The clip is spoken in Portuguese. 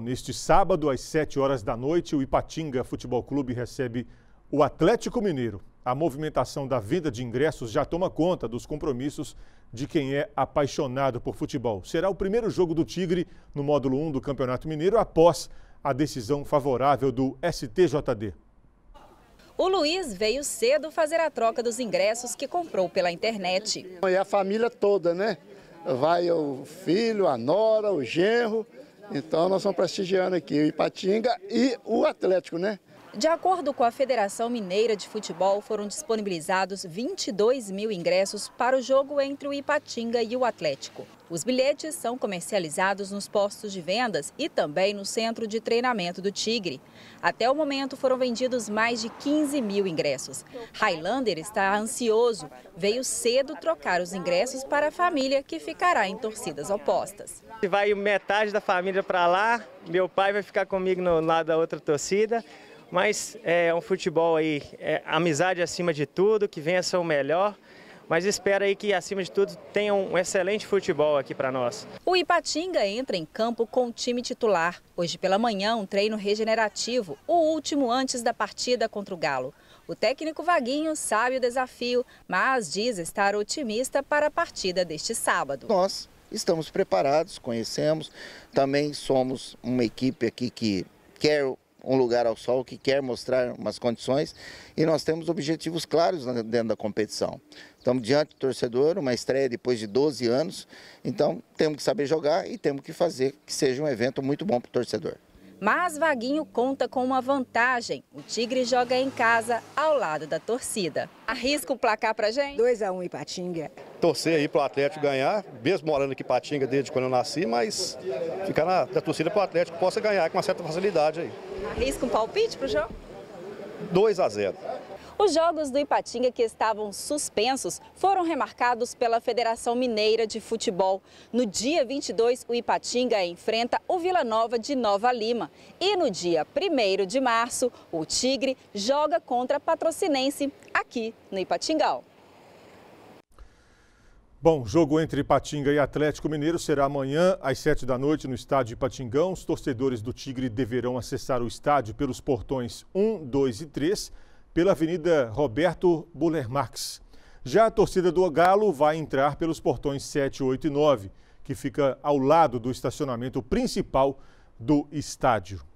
Neste sábado, às 7 horas da noite, o Ipatinga Futebol Clube recebe o Atlético Mineiro. A movimentação da venda de ingressos já toma conta dos compromissos de quem é apaixonado por futebol. Será o primeiro jogo do Tigre no módulo 1 do Campeonato Mineiro após a decisão favorável do STJD. O Luiz veio cedo fazer a troca dos ingressos que comprou pela internet. E a família toda, né? Vai o filho, a nora, o genro então nós estamos prestigiando aqui o Ipatinga e o Atlético, né? De acordo com a Federação Mineira de Futebol, foram disponibilizados 22 mil ingressos para o jogo entre o Ipatinga e o Atlético. Os bilhetes são comercializados nos postos de vendas e também no centro de treinamento do Tigre. Até o momento foram vendidos mais de 15 mil ingressos. Highlander está ansioso, veio cedo trocar os ingressos para a família que ficará em torcidas opostas. Vai metade da família para lá, meu pai vai ficar comigo no lado da outra torcida. Mas é um futebol aí, é amizade acima de tudo, que vença o melhor mas espero aí que, acima de tudo, tenha um excelente futebol aqui para nós. O Ipatinga entra em campo com o time titular. Hoje pela manhã, um treino regenerativo, o último antes da partida contra o Galo. O técnico Vaguinho sabe o desafio, mas diz estar otimista para a partida deste sábado. Nós estamos preparados, conhecemos, também somos uma equipe aqui que quer um lugar ao sol, que quer mostrar umas condições, e nós temos objetivos claros dentro da competição. Estamos diante do torcedor, uma estreia depois de 12 anos, então temos que saber jogar e temos que fazer que seja um evento muito bom para o torcedor. Mas Vaguinho conta com uma vantagem. O Tigre joga em casa, ao lado da torcida. Arrisca o placar pra gente? 2 a 1 um, Ipatinga. Torcer aí pro Atlético tá. ganhar, mesmo morando aqui em Ipatinga desde quando eu nasci, mas ficar na, na torcida pro Atlético possa ganhar com uma certa facilidade aí. Arrisca um palpite pro jogo? 2 a 0. Os jogos do Ipatinga que estavam suspensos foram remarcados pela Federação Mineira de Futebol. No dia 22, o Ipatinga enfrenta o Vila Nova de Nova Lima. E no dia 1 de março, o Tigre joga contra Patrocinense aqui no Ipatingal. Bom, jogo entre Ipatinga e Atlético Mineiro será amanhã às 7 da noite no estádio Ipatingão. Os torcedores do Tigre deverão acessar o estádio pelos portões 1, 2 e 3 pela Avenida Roberto Buller Marx. Já a torcida do Galo vai entrar pelos portões 7, 8 e 9, que fica ao lado do estacionamento principal do estádio.